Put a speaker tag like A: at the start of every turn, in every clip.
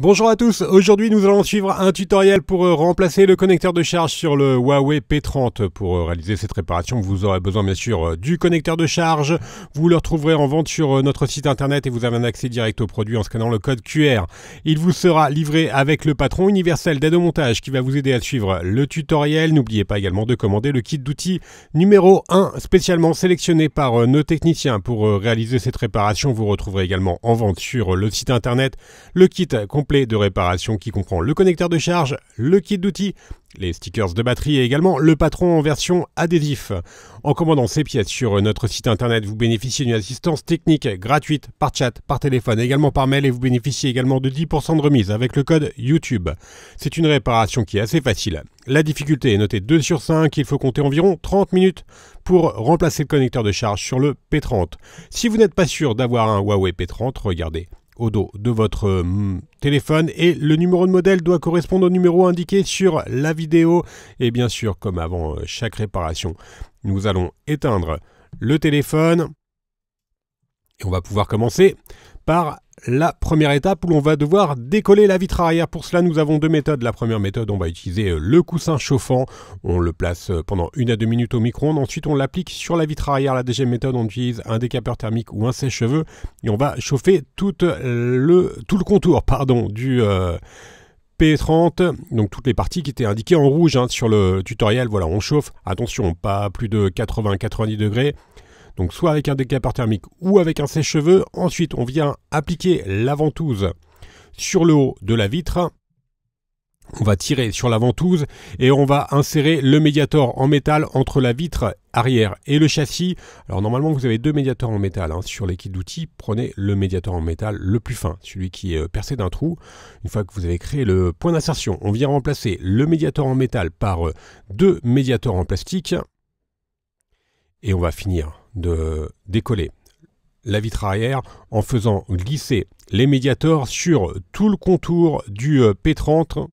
A: Bonjour à tous, aujourd'hui nous allons suivre un tutoriel pour euh, remplacer le connecteur de charge sur le Huawei P30. Pour euh, réaliser cette réparation, vous aurez besoin bien sûr euh, du connecteur de charge. Vous le retrouverez en vente sur notre site internet et vous avez un accès direct au produit en scannant le code QR. Il vous sera livré avec le patron universel d'aide au montage qui va vous aider à suivre le tutoriel. N'oubliez pas également de commander le kit d'outils numéro 1 spécialement sélectionné par nos techniciens. Pour réaliser cette réparation, vous retrouverez également en vente sur le site internet le kit de réparation qui comprend le connecteur de charge, le kit d'outils, les stickers de batterie et également le patron en version adhésif. En commandant ces pièces sur notre site internet, vous bénéficiez d'une assistance technique gratuite par chat, par téléphone, également par mail et vous bénéficiez également de 10% de remise avec le code YouTube. C'est une réparation qui est assez facile. La difficulté est notée 2 sur 5, il faut compter environ 30 minutes pour remplacer le connecteur de charge sur le P30. Si vous n'êtes pas sûr d'avoir un Huawei P30, regardez au dos de votre euh, téléphone et le numéro de modèle doit correspondre au numéro indiqué sur la vidéo. Et bien sûr, comme avant euh, chaque réparation, nous allons éteindre le téléphone et on va pouvoir commencer par la première étape où l'on va devoir décoller la vitre arrière. Pour cela, nous avons deux méthodes. La première méthode, on va utiliser le coussin chauffant. On le place pendant une à deux minutes au micro-ondes. Ensuite, on l'applique sur la vitre arrière. La deuxième méthode, on utilise un décapeur thermique ou un sèche-cheveux et on va chauffer tout le, tout le contour pardon, du... Euh, P30, donc toutes les parties qui étaient indiquées en rouge hein, sur le tutoriel. Voilà, on chauffe. Attention, pas plus de 80-90 degrés donc soit avec un décapeur thermique ou avec un sèche-cheveux. Ensuite, on vient appliquer la ventouse sur le haut de la vitre. On va tirer sur la ventouse et on va insérer le médiator en métal entre la vitre arrière et le châssis. Alors normalement vous avez deux médiateurs en métal hein. sur les kits d'outils. Prenez le médiator en métal le plus fin, celui qui est euh, percé d'un trou. Une fois que vous avez créé le point d'insertion, on vient remplacer le médiator en métal par euh, deux médiators en plastique. Et on va finir de décoller la vitre arrière en faisant glisser les médiateurs sur tout le contour du euh, P30.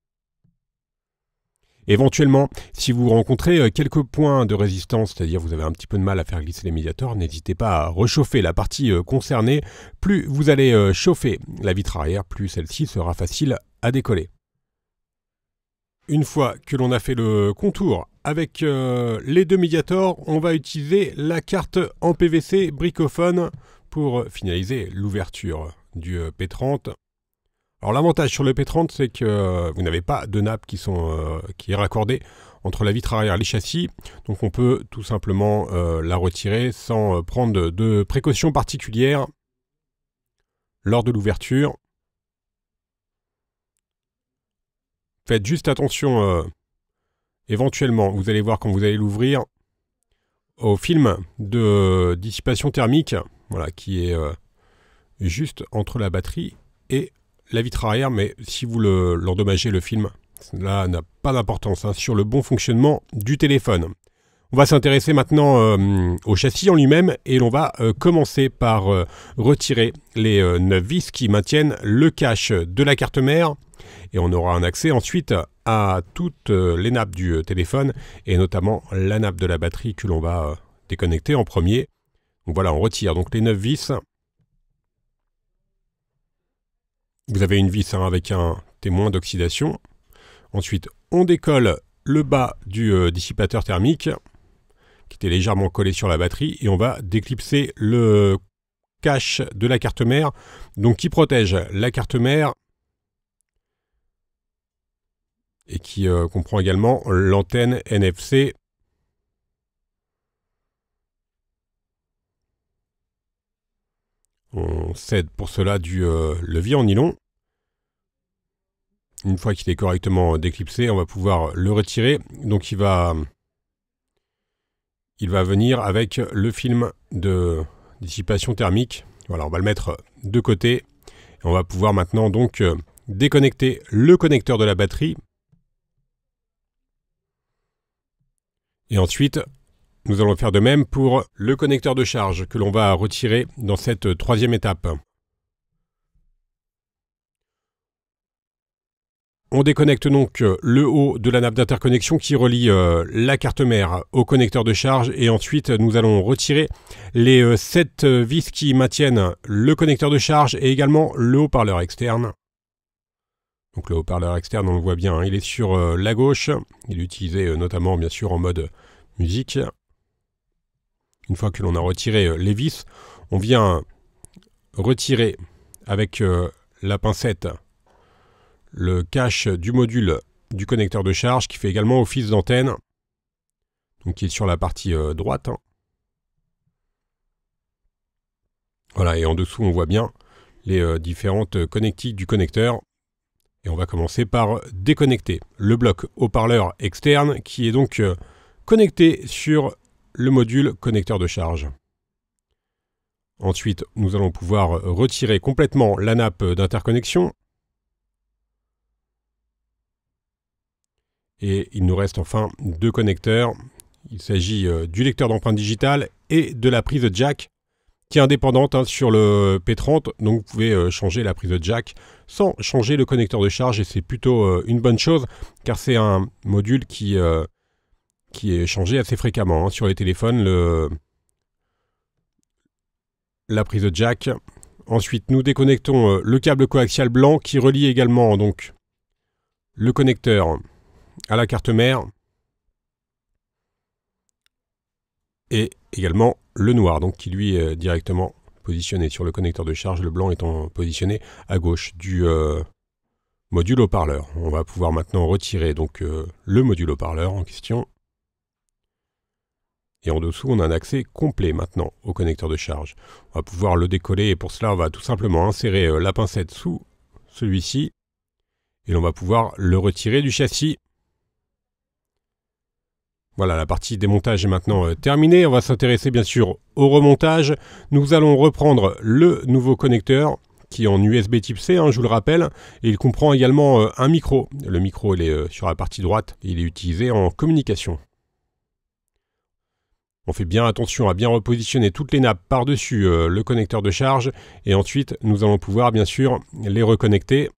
A: Éventuellement, si vous rencontrez euh, quelques points de résistance, c'est-à-dire vous avez un petit peu de mal à faire glisser les médiateurs, n'hésitez pas à rechauffer la partie euh, concernée. Plus vous allez chauffer la vitre arrière, plus celle-ci sera facile à décoller. Une fois que l'on a fait le contour avec euh, les deux médiators, on va utiliser la carte en PVC bricophone pour euh, finaliser l'ouverture du euh, P30. Alors l'avantage sur le P30, c'est que vous n'avez pas de nappe qui, sont, qui est raccordée entre la vitre arrière et les châssis, donc on peut tout simplement la retirer sans prendre de précautions particulières lors de l'ouverture. Faites juste attention éventuellement, vous allez voir quand vous allez l'ouvrir, au film de dissipation thermique, voilà, qui est euh, juste entre la batterie et la vitre arrière, mais si vous l'endommagez, le, film, cela n'a pas d'importance hein, sur le bon fonctionnement du téléphone. On va s'intéresser maintenant euh, au châssis en lui-même et l'on va euh, commencer par retirer les 9 vis qui maintiennent le cache de la carte mère et on aura un accès ensuite à toutes euh, les nappes du euh, téléphone et notamment la nappe de la batterie que l'on va euh, déconnecter en premier. Donc voilà, on retire donc les 9 vis. Vous avez une vis hein, avec un témoin d'oxydation. Ensuite, on décolle le bas du dissipateur thermique qui était légèrement collé sur la batterie et on va déclipser le cache de la carte mère donc qui protège la carte mère et qui euh, comprend également l'antenne NFC. On cède pour cela du euh, levier en nylon. Une fois qu'il est correctement déclipsé, on va pouvoir le retirer. Donc il va, il va venir avec le film de dissipation thermique. Voilà, on va le mettre de côté. on va pouvoir maintenant donc euh, déconnecter le connecteur de la batterie Et ensuite, nous allons faire de même pour le connecteur de charge que l'on va retirer dans cette troisième étape. On déconnecte donc le haut de la nappe d'interconnexion qui relie euh, la carte mère au connecteur de charge et ensuite nous allons retirer les 7 euh, euh, vis qui maintiennent le connecteur de charge et également le haut-parleur externe. Donc le haut-parleur externe, on le voit bien, hein. il est sur euh, la gauche. Il est utilisé euh, notamment, bien sûr, en mode musique. Une fois que l'on a retiré euh, les vis, on vient retirer avec la pincette le cache du module du connecteur de charge qui fait également office d'antenne, donc qui est sur la partie droite. Voilà, et en dessous, on voit bien les différentes connectiques du connecteur et on va commencer par déconnecter le bloc haut-parleur externe qui est donc euh, connecté sur le module connecteur de charge. Ensuite, nous allons pouvoir retirer complètement la nappe d'interconnexion. Et il nous reste enfin deux connecteurs. Il s'agit euh, du lecteur d'empreintes digitales et de la prise jack indépendante hein, sur le P30. Donc vous pouvez euh, changer la prise de jack sans changer le connecteur de charge et c'est plutôt euh, une bonne chose car c'est un module qui, euh, qui est changé assez fréquemment. Hein, sur les téléphones, le... la prise de jack. Ensuite, nous déconnectons le câble coaxial blanc qui relie également donc le connecteur à la carte mère et également le noir, donc qui lui est directement positionné sur le connecteur de charge, le blanc étant positionné à gauche du euh, module haut-parleur. On va pouvoir maintenant retirer donc euh, le module haut-parleur en question. Et en dessous, on a un accès complet maintenant au connecteur de charge. On va pouvoir le décoller et pour cela, on va tout simplement insérer euh, la pincette sous celui-ci et on va pouvoir le retirer du châssis. Voilà, la partie démontage est maintenant euh, terminée. On va s'intéresser bien sûr au remontage. Nous allons reprendre le nouveau connecteur qui est en USB type C, hein, je vous le rappelle. Et il comprend également euh, un micro. Le micro, est euh, sur la partie droite. Il est utilisé en communication. On fait bien attention à bien repositionner toutes les nappes par-dessus le connecteur de charge. Et ensuite, nous allons pouvoir bien sûr les reconnecter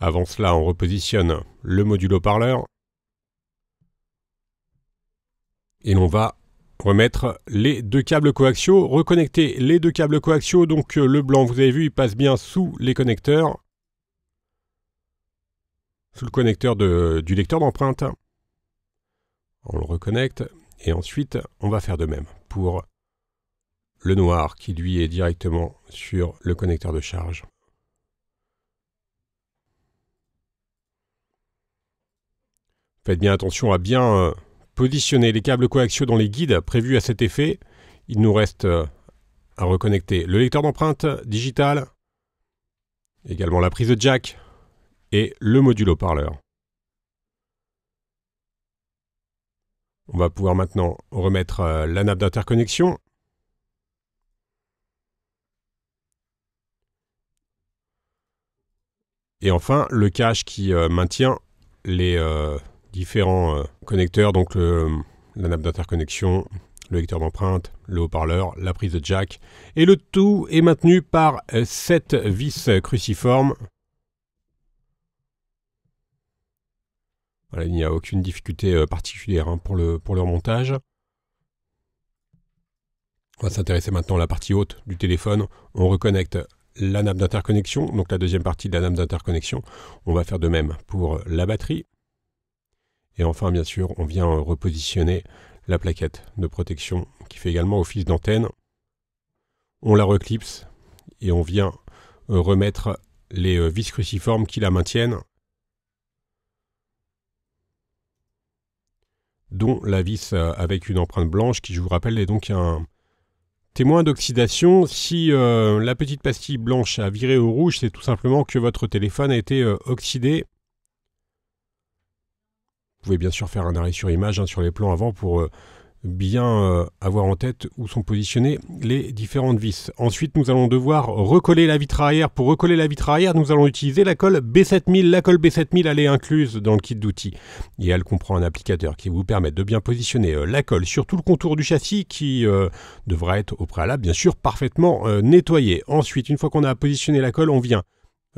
A: Avant cela, on repositionne le module modulo parleur et on va remettre les deux câbles coaxiaux, reconnecter les deux câbles coaxiaux, donc euh, le blanc vous avez vu il passe bien sous les connecteurs, sous le connecteur du lecteur d'empreinte. On le reconnecte et ensuite on va faire de même pour le noir qui lui est directement sur le connecteur de charge. Faites bien attention à bien euh, positionner les câbles coaxiaux dans les guides prévus à cet effet. Il nous reste euh, à reconnecter le lecteur d'empreintes digital, également la prise de jack et le module haut-parleur. On va pouvoir maintenant remettre euh, la nappe d'interconnexion. Et enfin, le cache qui maintient les différents euh, connecteurs, donc la nappe d'interconnexion, le lecteur d'empreinte, le haut-parleur, la prise de jack, et le tout est maintenu par euh, sept vis cruciformes. il n'y a aucune difficulté euh, particulière hein, pour, le, pour le remontage On va s'intéresser maintenant à la partie haute du téléphone. On reconnecte la nappe d'interconnexion, donc la deuxième partie de la nappe d'interconnexion. On va faire de même pour la batterie. Et enfin, bien sûr, on vient repositionner la plaquette de protection qui fait également office d'antenne. On la reclipse et on vient euh, remettre les euh, vis cruciformes qui la maintiennent, dont la vis euh, avec une empreinte blanche qui, je vous rappelle, est donc un témoin d'oxydation. Si la petite pastille blanche a viré au rouge, c'est tout simplement que votre téléphone a été oxydé pouvez bien sûr faire un arrêt sur image hein, sur les plans avant pour euh, bien euh, avoir en tête où sont positionnées les différentes vis. Ensuite, nous allons devoir recoller la vitre arrière. Pour recoller la vitre arrière, nous allons utiliser la colle B7000. La colle B7000, elle est incluse dans le kit d'outils et elle comprend un applicateur qui vous permet de bien positionner euh, la colle sur tout le contour du châssis qui devra être au préalable, bien sûr, parfaitement nettoyé. Ensuite, une fois qu'on a positionné la colle, on vient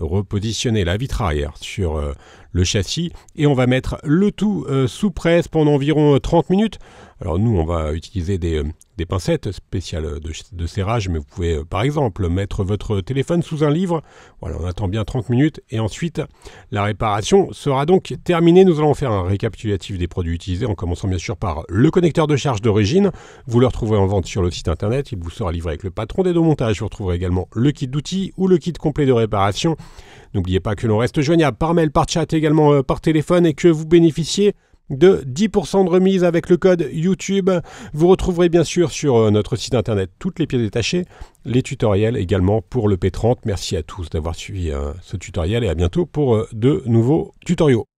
A: repositionner la vitre arrière sur euh, le châssis et on va mettre le tout euh, sous presse pendant environ 30 euh, minutes alors nous, on va utiliser des, euh, pincettes spéciales de, de, serrage, mais vous pouvez euh, par exemple mettre votre téléphone sous un livre. Voilà, on attend bien 30 minutes et ensuite la réparation sera donc terminée. Nous allons faire un récapitulatif des produits utilisés en commençant bien sûr par le connecteur de charge d'origine. Vous le retrouverez en vente sur le site internet, il vous sera livré avec le patron des deux montages. Vous retrouverez également le kit d'outils ou le kit complet de réparation. N'oubliez pas que l'on reste joignable par mail, par chat, également euh, par téléphone et que vous bénéficiez de 10% de remise avec le code YouTube. Vous retrouverez bien sûr sur euh, notre site internet toutes les pièces détachées, les tutoriels également pour le P30. Merci à tous d'avoir suivi euh, ce tutoriel et à bientôt pour euh, de nouveaux tutoriaux.